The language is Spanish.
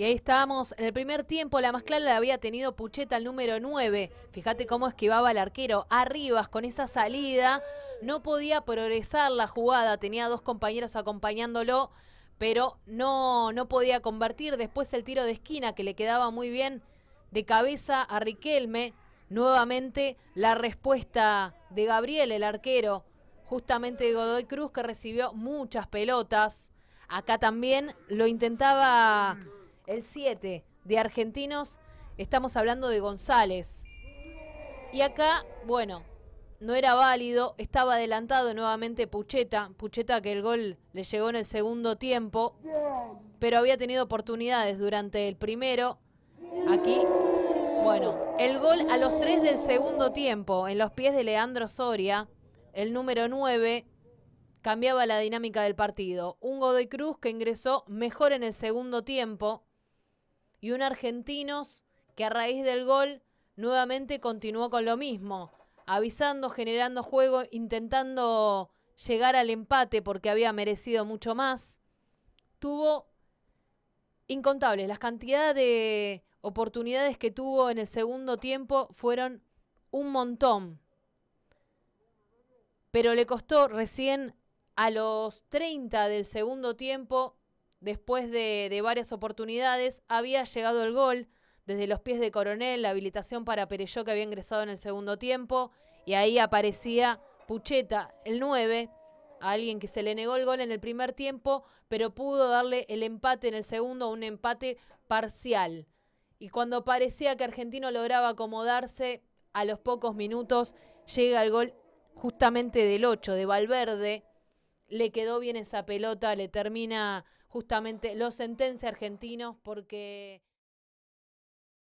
Y ahí estábamos en el primer tiempo, la más clara la había tenido Pucheta el número 9. Fíjate cómo esquivaba el arquero. Arribas con esa salida, no podía progresar la jugada, tenía dos compañeros acompañándolo, pero no, no podía convertir. Después el tiro de esquina que le quedaba muy bien de cabeza a Riquelme. Nuevamente la respuesta de Gabriel, el arquero, justamente de Godoy Cruz, que recibió muchas pelotas. Acá también lo intentaba el 7 de Argentinos, estamos hablando de González. Y acá, bueno, no era válido, estaba adelantado nuevamente Pucheta, Pucheta que el gol le llegó en el segundo tiempo, pero había tenido oportunidades durante el primero. Aquí, bueno, el gol a los 3 del segundo tiempo, en los pies de Leandro Soria, el número 9, cambiaba la dinámica del partido. Un Godoy Cruz que ingresó mejor en el segundo tiempo, y un Argentinos que a raíz del gol nuevamente continuó con lo mismo, avisando, generando juego, intentando llegar al empate porque había merecido mucho más. Tuvo incontables, las cantidades de oportunidades que tuvo en el segundo tiempo fueron un montón. Pero le costó recién a los 30 del segundo tiempo después de, varias oportunidades, había llegado el gol desde los pies de Coronel, la habilitación para Perelló que había ingresado en el segundo tiempo, y ahí aparecía Pucheta, el 9, a alguien que se le negó el gol en el primer tiempo, pero pudo darle el empate en el segundo, un empate parcial. Y cuando parecía que Argentino lograba acomodarse, a los pocos minutos llega el gol justamente del 8, de Valverde, le quedó bien esa pelota, le termina justamente los sentencia argentinos porque...